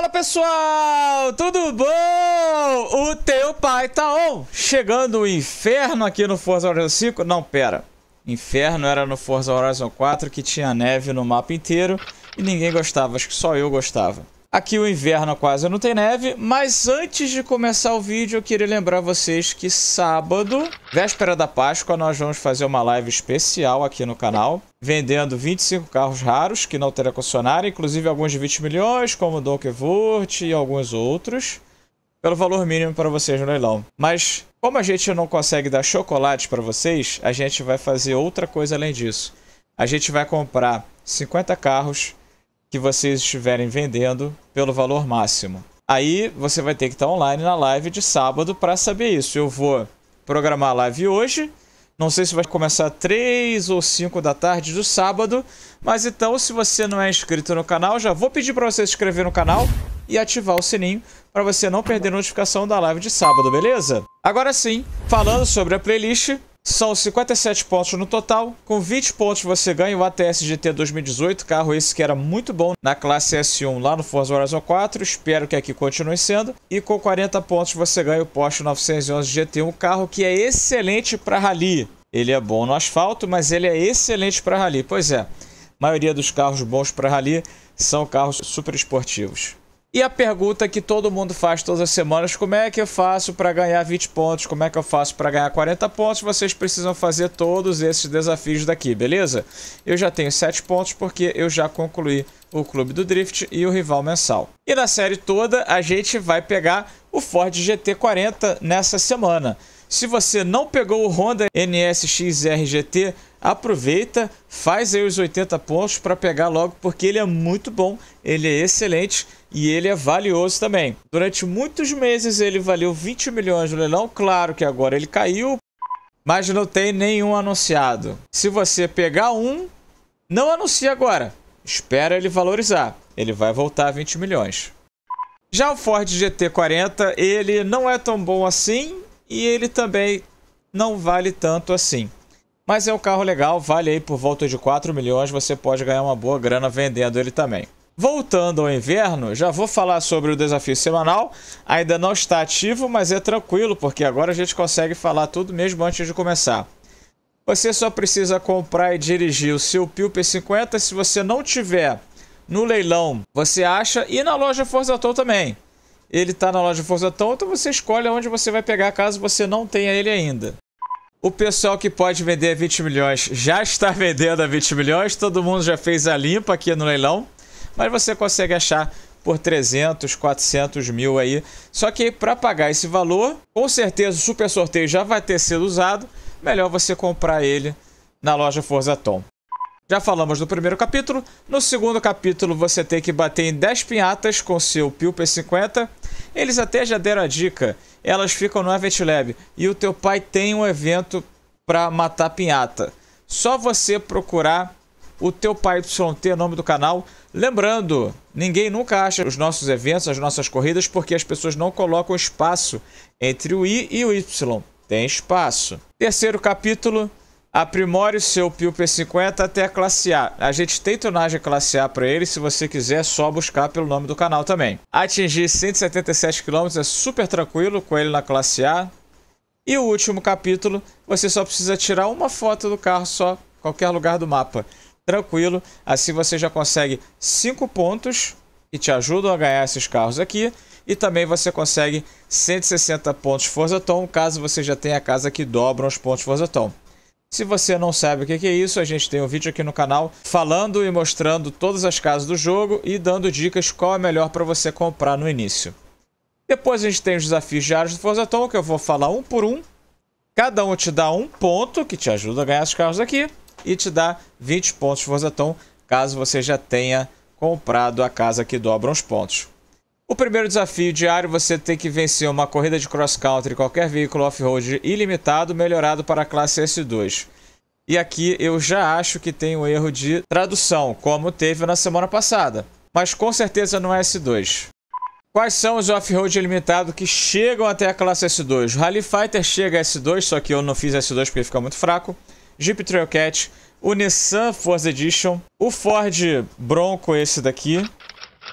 Fala pessoal, tudo bom? O teu pai tá on. Chegando o inferno aqui no Forza Horizon 5. Não, pera. Inferno era no Forza Horizon 4 que tinha neve no mapa inteiro e ninguém gostava, acho que só eu gostava. Aqui o inverno quase não tem neve, mas antes de começar o vídeo eu queria lembrar vocês que sábado, véspera da Páscoa, nós vamos fazer uma live especial aqui no canal, vendendo 25 carros raros que não terá concessionária, inclusive alguns de 20 milhões, como o Donkey e alguns outros pelo valor mínimo para vocês no leilão. Mas como a gente não consegue dar chocolate para vocês, a gente vai fazer outra coisa além disso. A gente vai comprar 50 carros que vocês estiverem vendendo pelo valor máximo. Aí você vai ter que estar online na live de sábado para saber isso. Eu vou programar a live hoje. Não sei se vai começar 3 ou 5 da tarde do sábado, mas então se você não é inscrito no canal, já vou pedir para você se inscrever no canal e ativar o sininho para você não perder notificação da live de sábado, beleza? Agora sim, falando sobre a playlist, são 57 pontos no total. Com 20 pontos você ganha o ATS GT 2018, carro esse que era muito bom na classe S1 lá no Forza Horizon 4. Espero que aqui continue sendo. E com 40 pontos você ganha o Porsche 911 GT, um carro que é excelente para rally. Ele é bom no asfalto, mas ele é excelente para rally. Pois é, a maioria dos carros bons para rally são carros super esportivos. E a pergunta que todo mundo faz todas as semanas, como é que eu faço para ganhar 20 pontos? Como é que eu faço para ganhar 40 pontos? Vocês precisam fazer todos esses desafios daqui, beleza? Eu já tenho 7 pontos porque eu já concluí o Clube do Drift e o Rival Mensal. E na série toda a gente vai pegar o Ford GT40 nessa semana. Se você não pegou o Honda nsx RGT, aproveita, faz aí os 80 pontos para pegar logo porque ele é muito bom, ele é excelente e ele é valioso também. Durante muitos meses ele valeu 20 milhões no leilão. Claro que agora ele caiu, mas não tem nenhum anunciado. Se você pegar um, não anuncie agora. Espera ele valorizar. Ele vai voltar a 20 milhões. Já o Ford GT40, ele não é tão bom assim e ele também não vale tanto assim. Mas é um carro legal, vale aí por volta de 4 milhões, você pode ganhar uma boa grana vendendo ele também. Voltando ao inverno, já vou falar sobre o desafio semanal. Ainda não está ativo, mas é tranquilo, porque agora a gente consegue falar tudo mesmo antes de começar. Você só precisa comprar e dirigir o seu Pio P50 se você não tiver no leilão, você acha, e na loja Forza Tom também. Ele está na loja Forza Tom, então você escolhe onde você vai pegar caso você não tenha ele ainda. O pessoal que pode vender a 20 milhões já está vendendo a 20 milhões, todo mundo já fez a limpa aqui no leilão mas você consegue achar por 300, 400 mil aí. Só que para pagar esse valor, com certeza o super sorteio já vai ter sido usado, melhor você comprar ele na loja Forza Tom. Já falamos do primeiro capítulo. No segundo capítulo, você tem que bater em 10 pinhatas com seu Pio P50. Eles até já deram a dica. Elas ficam no Event Lab. E o teu pai tem um evento para matar pinhata. Só você procurar o teu pai YT, é nome do canal. Lembrando, ninguém nunca acha os nossos eventos, as nossas corridas, porque as pessoas não colocam espaço entre o I e o Y. Tem espaço. Terceiro capítulo, aprimore o seu Pio P50 até a classe A. A gente tem tonagem classe A para ele, se você quiser é só buscar pelo nome do canal também. Atingir 177 km é super tranquilo com ele na classe A. E o último capítulo, você só precisa tirar uma foto do carro só, qualquer lugar do mapa tranquilo. Assim você já consegue 5 pontos que te ajudam a ganhar esses carros aqui. E também você consegue 160 pontos Forza Tom, caso você já tenha a casa que dobra os pontos Forza Tom. Se você não sabe o que é isso, a gente tem um vídeo aqui no canal falando e mostrando todas as casas do jogo e dando dicas qual é melhor para você comprar no início. Depois a gente tem os desafios diários do Forza Tom, que eu vou falar um por um. Cada um te dá um ponto, que te ajuda a ganhar os carros aqui e te dá 20 pontos Forzaton, caso você já tenha comprado a casa que dobra os pontos. O primeiro desafio diário você tem que vencer uma corrida de cross country qualquer veículo off-road ilimitado melhorado para a classe S2. E aqui eu já acho que tem um erro de tradução, como teve na semana passada, mas com certeza não é S2. Quais são os off-road ilimitados que chegam até a classe S2? O Rally Fighter chega a S2, só que eu não fiz S2 porque fica muito fraco. Jeep Trailcat, o Nissan Force Edition, o Ford Bronco esse daqui.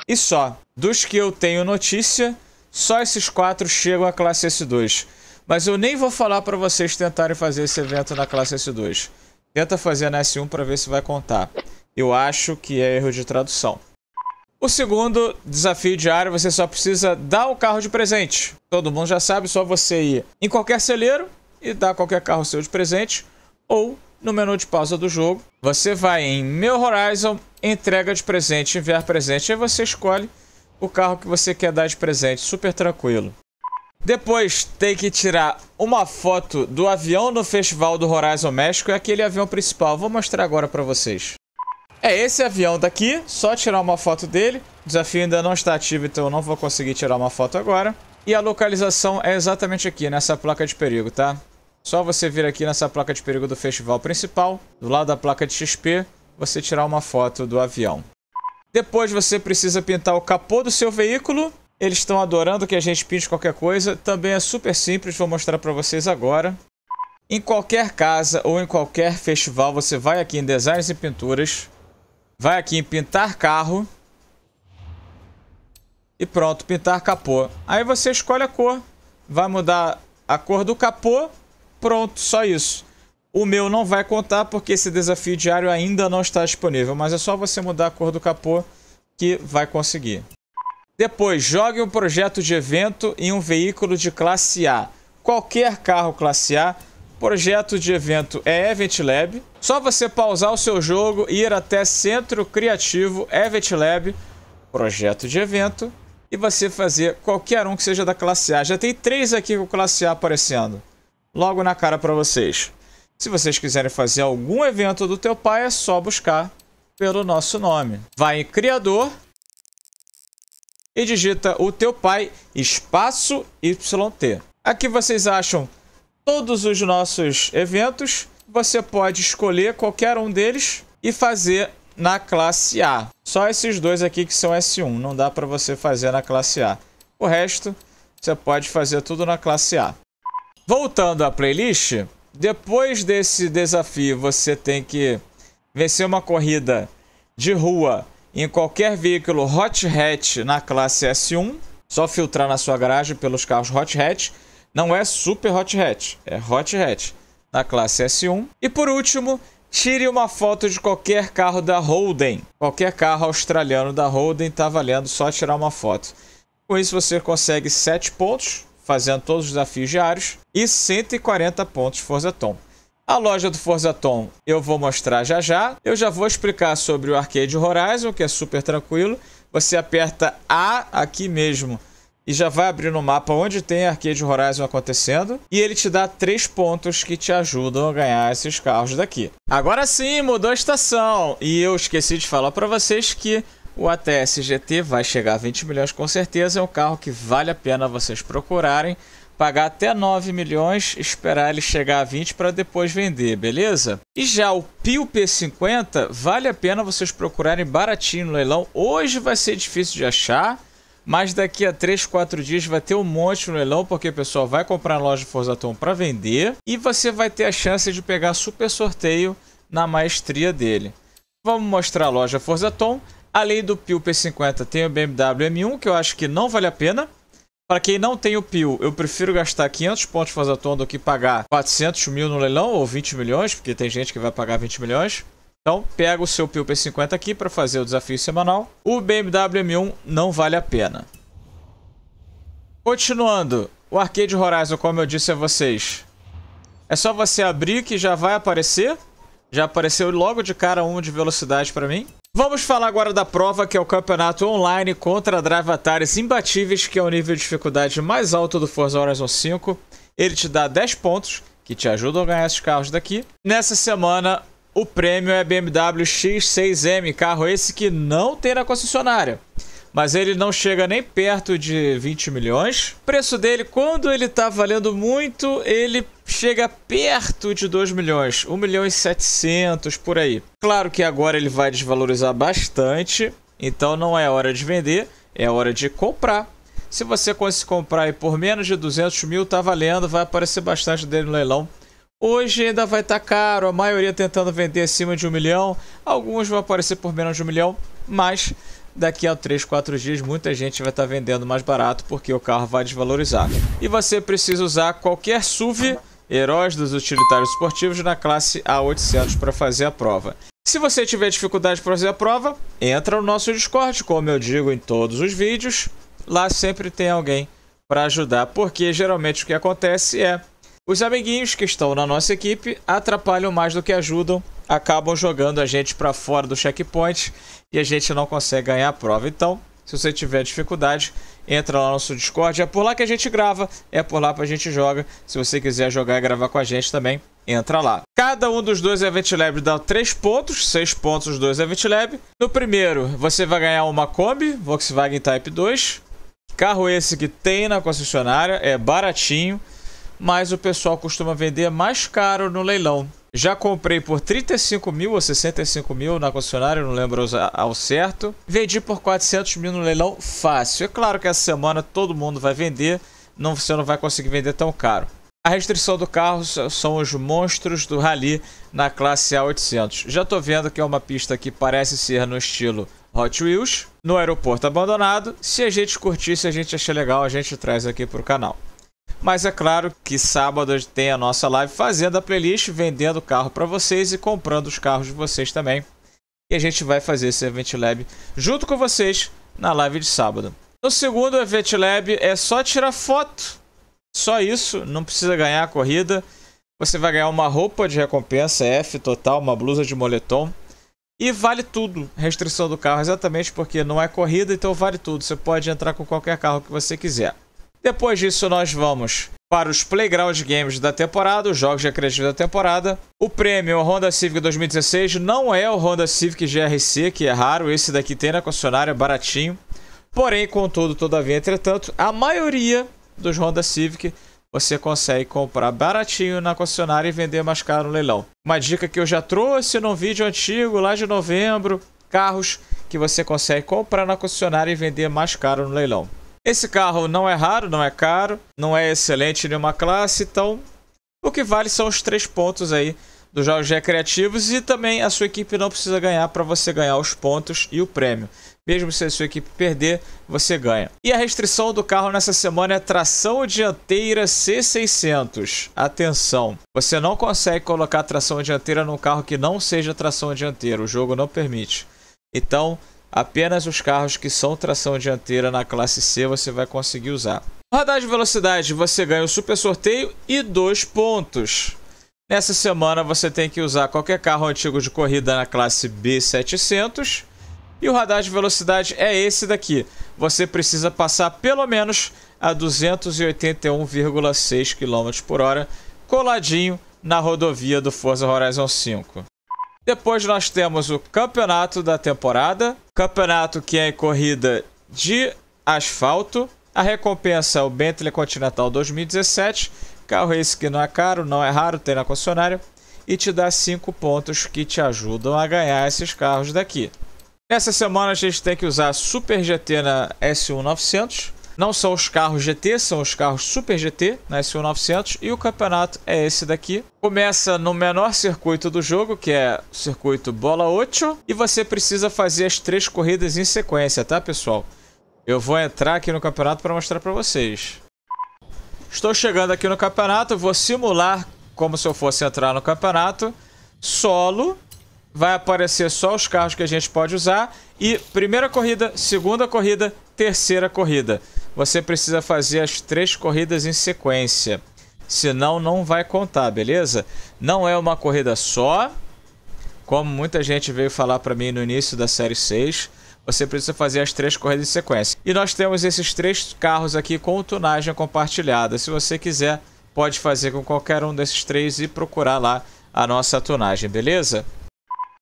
E só, dos que eu tenho notícia, só esses quatro chegam à classe S2. Mas eu nem vou falar para vocês tentarem fazer esse evento na classe S2. Tenta fazer na S1 para ver se vai contar. Eu acho que é erro de tradução. O segundo desafio diário, você só precisa dar o carro de presente. Todo mundo já sabe, só você ir em qualquer celeiro e dar qualquer carro seu de presente ou no menu de pausa do jogo. Você vai em Meu Horizon, entrega de presente, enviar presente, aí você escolhe o carro que você quer dar de presente, super tranquilo. Depois tem que tirar uma foto do avião no Festival do Horizon México, é aquele avião principal, vou mostrar agora para vocês. É esse avião daqui, só tirar uma foto dele, o desafio ainda não está ativo, então eu não vou conseguir tirar uma foto agora. E a localização é exatamente aqui, nessa placa de perigo, tá? Só você vir aqui nessa placa de perigo do festival principal, do lado da placa de XP, você tirar uma foto do avião. Depois você precisa pintar o capô do seu veículo. Eles estão adorando que a gente pinte qualquer coisa. Também é super simples, vou mostrar para vocês agora. Em qualquer casa ou em qualquer festival, você vai aqui em Designs e Pinturas, vai aqui em Pintar Carro e pronto, pintar capô. Aí você escolhe a cor, vai mudar a cor do capô Pronto, só isso. O meu não vai contar porque esse desafio diário ainda não está disponível, mas é só você mudar a cor do capô que vai conseguir. Depois, jogue um projeto de evento em um veículo de classe A. Qualquer carro classe A, projeto de evento é Event Lab. Só você pausar o seu jogo e ir até Centro Criativo Event Lab, projeto de evento, e você fazer qualquer um que seja da classe A. Já tem três aqui com classe A aparecendo logo na cara para vocês. Se vocês quiserem fazer algum evento do teu pai, é só buscar pelo nosso nome. Vai em criador e digita o teu pai espaço YT. Aqui vocês acham todos os nossos eventos. Você pode escolher qualquer um deles e fazer na classe A. Só esses dois aqui que são S1, não dá para você fazer na classe A. O resto você pode fazer tudo na classe A. Voltando à playlist, depois desse desafio você tem que vencer uma corrida de rua em qualquer veículo Hot Hatch na classe S1. Só filtrar na sua garagem pelos carros Hot Hatch. Não é Super Hot Hatch, é Hot Hatch na classe S1. E por último, tire uma foto de qualquer carro da Holden. Qualquer carro australiano da Holden está valendo só tirar uma foto. Com isso você consegue 7 pontos, fazendo todos os desafios diários, e 140 pontos Forza Tom. A loja do Forza Tom eu vou mostrar já já. Eu já vou explicar sobre o Arcade Horizon, que é super tranquilo. Você aperta A aqui mesmo e já vai abrir no mapa onde tem Arcade Horizon acontecendo. E ele te dá três pontos que te ajudam a ganhar esses carros daqui. Agora sim, mudou a estação. E eu esqueci de falar para vocês que o ATS GT vai chegar a 20 milhões com certeza, é um carro que vale a pena vocês procurarem, pagar até 9 milhões, esperar ele chegar a 20 para depois vender, beleza? E já o Pio P50, vale a pena vocês procurarem baratinho no leilão. Hoje vai ser difícil de achar, mas daqui a 3, 4 dias vai ter um monte no leilão, porque o pessoal vai comprar na loja Tom para vender e você vai ter a chance de pegar super sorteio na maestria dele. Vamos mostrar a loja Tom Além do Pio P50, tem o BMW M1, que eu acho que não vale a pena. Para quem não tem o Pio, eu prefiro gastar 500 pontos fazatondo do que pagar 400 mil no leilão, ou 20 milhões, porque tem gente que vai pagar 20 milhões. Então, pega o seu Pio P50 aqui para fazer o desafio semanal. O BMW M1 não vale a pena. Continuando, o Arcade Horizon, como eu disse a vocês, é só você abrir que já vai aparecer. Já apareceu logo de cara um de velocidade para mim. Vamos falar agora da prova, que é o campeonato online contra drive imbatíveis, que é o nível de dificuldade mais alto do Forza Horizon 5. Ele te dá 10 pontos, que te ajudam a ganhar esses carros daqui. Nessa semana, o prêmio é BMW X6M, carro esse que não tem na concessionária. Mas ele não chega nem perto de 20 milhões. O preço dele, quando ele está valendo muito, ele chega perto de 2 milhões, 1 milhão e 700 por aí. Claro que agora ele vai desvalorizar bastante, então não é hora de vender, é hora de comprar. Se você conseguir comprar por menos de 200 mil, tá valendo, vai aparecer bastante dele no leilão. Hoje ainda vai estar tá caro, a maioria tentando vender acima de um milhão, alguns vão aparecer por menos de um milhão, mas daqui a 3, 4 dias muita gente vai estar tá vendendo mais barato porque o carro vai desvalorizar. E você precisa usar qualquer SUV Heróis dos Utilitários Esportivos na classe A800 para fazer a prova. Se você tiver dificuldade para fazer a prova, entra no nosso Discord, como eu digo em todos os vídeos. Lá sempre tem alguém para ajudar, porque geralmente o que acontece é os amiguinhos que estão na nossa equipe atrapalham mais do que ajudam, acabam jogando a gente para fora do checkpoint e a gente não consegue ganhar a prova. Então, se você tiver dificuldade, entra lá no nosso Discord. É por lá que a gente grava, é por lá que a gente joga. Se você quiser jogar e gravar com a gente também, entra lá. Cada um dos dois Event Lab dá três pontos, seis pontos os dois Event Lab. No primeiro, você vai ganhar uma Kombi, Volkswagen Type 2. Carro esse que tem na concessionária, é baratinho, mas o pessoal costuma vender mais caro no leilão. Já comprei por 35 mil ou 65 mil na concessionária, não lembro ao certo. Vendi por 400 mil no leilão fácil. É claro que essa semana todo mundo vai vender, não, você não vai conseguir vender tão caro. A restrição do carro são os monstros do Rally na classe A800. Já estou vendo que é uma pista que parece ser no estilo Hot Wheels, no aeroporto abandonado. Se a gente curtir, se a gente achar legal, a gente traz aqui para o canal. Mas é claro que sábado tem a nossa live fazendo a playlist, vendendo carro para vocês e comprando os carros de vocês também. E a gente vai fazer esse Event Lab junto com vocês na live de sábado. No segundo Event Lab é só tirar foto. Só isso, não precisa ganhar a corrida. Você vai ganhar uma roupa de recompensa F total, uma blusa de moletom. E vale tudo, restrição do carro, exatamente porque não é corrida, então vale tudo. Você pode entrar com qualquer carro que você quiser. Depois disso, nós vamos para os Playground Games da temporada, os jogos de acredito da temporada. O prêmio Honda Civic 2016 não é o Honda Civic GRC, que é raro, esse daqui tem na concessionária, baratinho. Porém, contudo, todavia, entretanto, a maioria dos Honda Civic você consegue comprar baratinho na concessionária e vender mais caro no leilão. Uma dica que eu já trouxe num vídeo antigo, lá de novembro, carros que você consegue comprar na concessionária e vender mais caro no leilão. Esse carro não é raro, não é caro, não é excelente em nenhuma classe, então o que vale são os três pontos aí dos jogos recreativos e também a sua equipe não precisa ganhar para você ganhar os pontos e o prêmio. Mesmo se a sua equipe perder, você ganha. E a restrição do carro nessa semana é tração dianteira C600. Atenção, você não consegue colocar tração dianteira num carro que não seja tração dianteira, o jogo não permite. Então, Apenas os carros que são tração dianteira na classe C você vai conseguir usar. No radar de velocidade você ganha o super sorteio e dois pontos. Nessa semana você tem que usar qualquer carro antigo de corrida na classe B700. E o radar de velocidade é esse daqui. Você precisa passar pelo menos a 281,6 km por hora coladinho na rodovia do Forza Horizon 5. Depois nós temos o campeonato da temporada, campeonato que é em corrida de asfalto. A recompensa é o Bentley Continental 2017, carro esse que não é caro, não é raro, tem na concessionária e te dá 5 pontos que te ajudam a ganhar esses carros daqui. Nessa semana a gente tem que usar Super GT na S1900, não são os carros GT, são os carros Super GT, na S1900, e o campeonato é esse daqui. Começa no menor circuito do jogo, que é o circuito Bola 8, e você precisa fazer as três corridas em sequência, tá, pessoal? Eu vou entrar aqui no campeonato para mostrar para vocês. Estou chegando aqui no campeonato, vou simular como se eu fosse entrar no campeonato solo vai aparecer só os carros que a gente pode usar. E primeira corrida, segunda corrida, terceira corrida. Você precisa fazer as três corridas em sequência. Senão não vai contar, beleza? Não é uma corrida só. Como muita gente veio falar para mim no início da série 6, você precisa fazer as três corridas em sequência. E nós temos esses três carros aqui com tunagem compartilhada. Se você quiser, pode fazer com qualquer um desses três e procurar lá a nossa tunagem, beleza?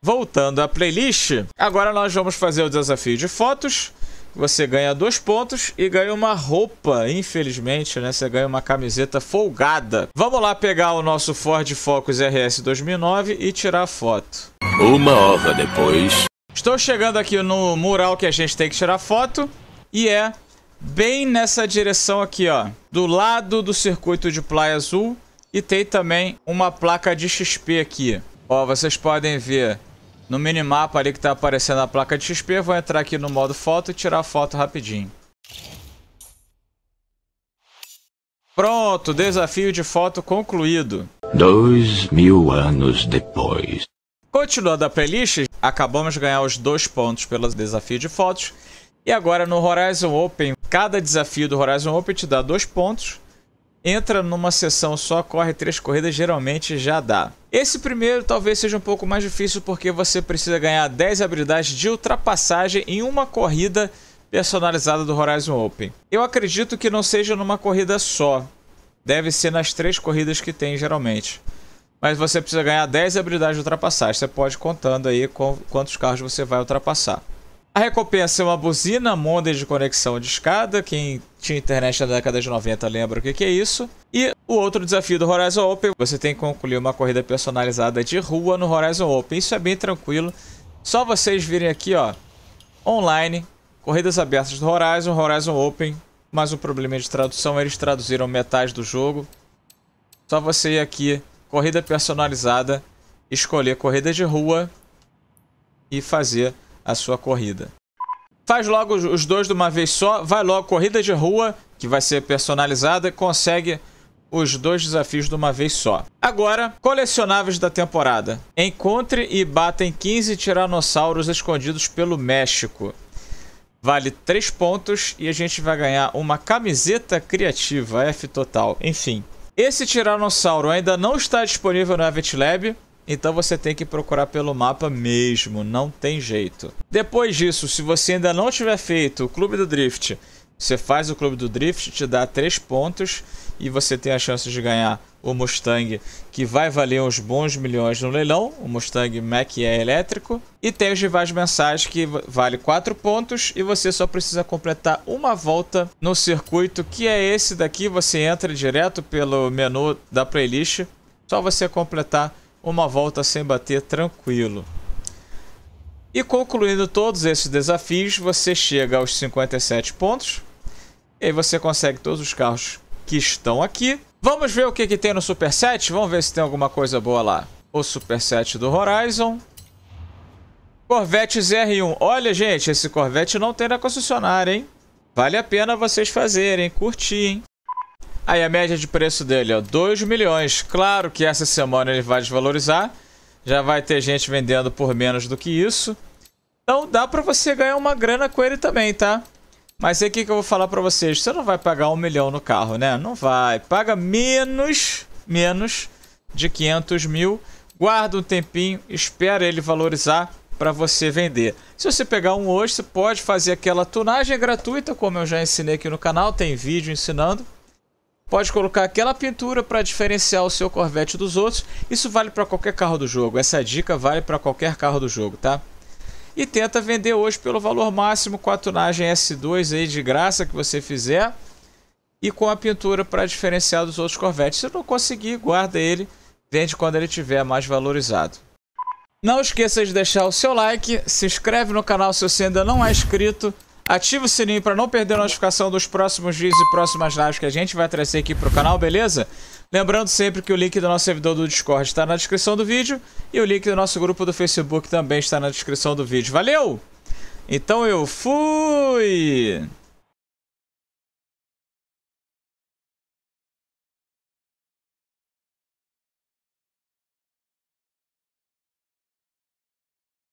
Voltando à playlist, agora nós vamos fazer o desafio de fotos. Você ganha dois pontos e ganha uma roupa, infelizmente, né? Você ganha uma camiseta folgada. Vamos lá pegar o nosso Ford Focus RS 2009 e tirar a foto. Uma hora depois... Estou chegando aqui no mural que a gente tem que tirar foto e é bem nessa direção aqui, ó. Do lado do circuito de Playa Azul e tem também uma placa de XP aqui. Ó, vocês podem ver no minimapa ali que tá aparecendo a placa de XP, vou entrar aqui no modo foto e tirar a foto rapidinho. Pronto, desafio de foto concluído. Dois mil anos depois. Continuando a playlist, acabamos de ganhar os dois pontos pelo desafio de fotos. E agora no Horizon Open, cada desafio do Horizon Open te dá dois pontos. Entra numa sessão só, corre três corridas, geralmente já dá. Esse primeiro talvez seja um pouco mais difícil porque você precisa ganhar 10 habilidades de ultrapassagem em uma corrida personalizada do Horizon Open. Eu acredito que não seja numa corrida só. Deve ser nas três corridas que tem geralmente. Mas você precisa ganhar 10 habilidades de ultrapassagem. Você pode contando aí com quantos carros você vai ultrapassar. A recompensa é uma buzina, monda de conexão de escada. Quem tinha internet na década de 90 lembra o que, que é isso. E o outro desafio do Horizon Open, você tem que concluir uma corrida personalizada de rua no Horizon Open. Isso é bem tranquilo. Só vocês virem aqui, ó, online, corridas abertas do Horizon, Horizon Open. Mais um problema é de tradução, eles traduziram metade do jogo. Só você ir aqui, corrida personalizada, escolher corrida de rua e fazer a sua corrida. Faz logo os dois de uma vez só, vai logo, corrida de rua, que vai ser personalizada, consegue os dois desafios de uma vez só. Agora, colecionáveis da temporada. Encontre e bata em 15 tiranossauros escondidos pelo México. Vale 3 pontos e a gente vai ganhar uma camiseta criativa F total. Enfim, esse tiranossauro ainda não está disponível no Avet Lab, então você tem que procurar pelo mapa mesmo, não tem jeito. Depois disso, se você ainda não tiver feito o Clube do Drift, você faz o Clube do Drift, te dá 3 pontos e você tem a chance de ganhar o Mustang, que vai valer uns bons milhões no leilão, o Mustang mach é elétrico. E tem os rivais mensais, que vale 4 pontos e você só precisa completar uma volta no circuito, que é esse daqui. Você entra direto pelo menu da playlist, só você completar uma volta sem bater tranquilo. E concluindo todos esses desafios, você chega aos 57 pontos. E aí você consegue todos os carros que estão aqui. Vamos ver o que, que tem no Superset? Vamos ver se tem alguma coisa boa lá. O Superset do Horizon. Corvette ZR1. Olha, gente, esse Corvette não tem na concessionária, hein? Vale a pena vocês fazerem, curtirem. Aí a média de preço dele, ó, 2 milhões. Claro que essa semana ele vai desvalorizar. Já vai ter gente vendendo por menos do que isso. Então dá pra você ganhar uma grana com ele também, tá? Mas aí o que, que eu vou falar pra vocês? Você não vai pagar um milhão no carro, né? Não vai. Paga menos, menos de 500 mil. Guarda um tempinho, espera ele valorizar para você vender. Se você pegar um hoje, você pode fazer aquela tunagem gratuita, como eu já ensinei aqui no canal, tem vídeo ensinando Pode colocar aquela pintura para diferenciar o seu Corvette dos outros. Isso vale para qualquer carro do jogo. Essa dica vale para qualquer carro do jogo, tá? E tenta vender hoje pelo valor máximo com a tunagem S2 aí de graça que você fizer e com a pintura para diferenciar dos outros Corvettes. Se não conseguir, guarda ele, vende quando ele tiver mais valorizado. Não esqueça de deixar o seu like, se inscreve no canal se você ainda não é inscrito Ative o sininho para não perder a notificação dos próximos vídeos e próximas lives que a gente vai trazer aqui para o canal, beleza? Lembrando sempre que o link do nosso servidor do Discord está na descrição do vídeo e o link do nosso grupo do Facebook também está na descrição do vídeo. Valeu! Então eu fui!